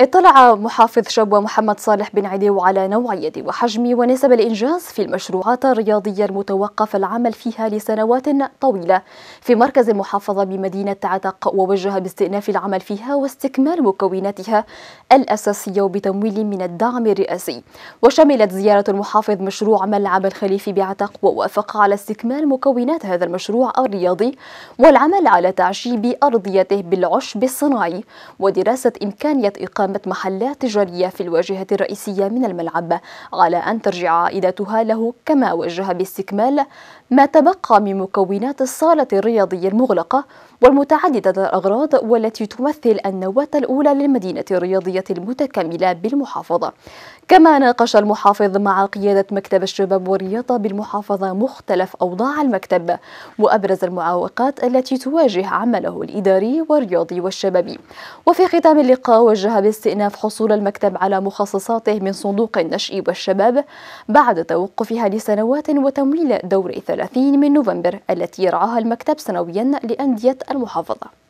اطلع محافظ شبوة محمد صالح بن عديو على نوعية وحجم ونسب الإنجاز في المشروعات الرياضية المتوقف العمل فيها لسنوات طويلة في مركز المحافظة بمدينة عتق ووجه باستئناف العمل فيها واستكمال مكوناتها الأساسية وبتمويل من الدعم الرئاسي وشملت زيارة المحافظ مشروع ملعب الخليفي بعتق ووافق على استكمال مكونات هذا المشروع الرياضي والعمل على تعشيب أرضيته بالعشب الصناعي ودراسة إمكانية إقامة إقامة محلات تجارية في الواجهة الرئيسية من الملعب على أن ترجع عائداتها له كما وجه باستكمال ما تبقى من مكونات الصالة الرياضية المغلقة والمتعددة الأغراض والتي تمثل النواة الأولى للمدينة الرياضية المتكاملة بالمحافظة كما ناقش المحافظ مع قيادة مكتب الشباب والرياضة بالمحافظة مختلف أوضاع المكتب وأبرز المعوقات التي تواجه عمله الإداري والرياضي والشبابي وفي ختام اللقاء وجه استئناف حصول المكتب على مخصصاته من صندوق النشء والشباب بعد توقفها لسنوات وتمويل دور 30 من نوفمبر التي يرعاها المكتب سنويا لأندية المحافظة